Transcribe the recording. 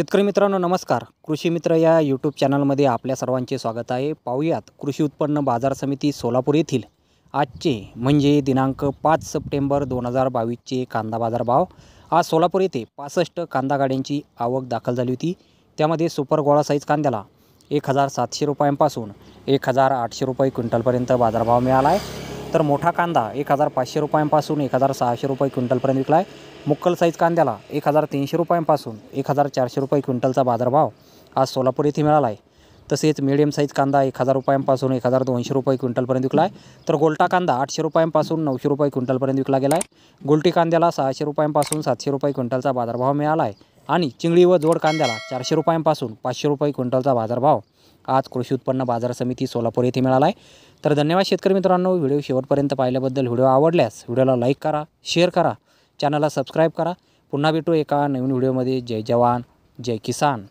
शेतकरी मित्रांनो नमस्कार कृषी मित्र या यूट्यूब चॅनलमध्ये आपल्या सर्वांचे स्वागत आहे पाहुयात कृषी उत्पन्न बाजार समिती सोलापूर येथील आजचे म्हणजे दिनांक पाच सप्टेंबर दोन हजार बावीसचे कांदा बाजार भाव आज सोलापूर येथे पासष्ट कांदा गाड्यांची आवक दाखल झाली होती त्यामध्ये सुपर गोळा साईज कांद्याला एक हजार सातशे रुपयांपासून एक हजार आठशे रुपये क्विंटलपर्यंत बाजारभाव मिळाला आहे तर मोठा कांदा एक हजार पाचशे रुपयांपासून एक हजार सहाशे रुपये क्विंटलपर्यंत विकला आहे मुक्कल साईज कांद्याला एक हजार तीनशे रुपयांपासून एक हजार चारशे रुपये क्विंटलचा बाजारभाव आज सोलापूर येथे मिळाला आहे तसेच मिडियम साईज कांदा एक हजार रुपयांपासून एक हजार दोनशे रुपये क्विंटलपर्यंत विकला आहे तर गोलटा कांदा आठशे रुपयांपासून नऊशे रुपये क्विंटलपर्यंत विकला गेला आहे गोलटी कांद्याला सहाशे रुपयांपासून सातशे रुपये क्विंटलचा बाजारभाव मिळाला आहे आणि चिंगळी व जोड कांद्याला चारशे रुपयांपासून पाचशे रुपये क्विंटलचा बाजारभाव आज कृषी उत्पन्न बाजार समिती सोलापूर येथे मिळाला आहे तर धन्यवाद शेतकरी मित्रांनो व्हिडिओ शेवटपर्यंत पाहिल्याबद्दल व्हिडिओ आवडल्यास व्हिडिओला लाईक करा शेअर करा चॅनलला सबस्क्राईब करा पुन्हा भेटू एका नवीन व्हिडिओमध्ये जय जवान जय किसान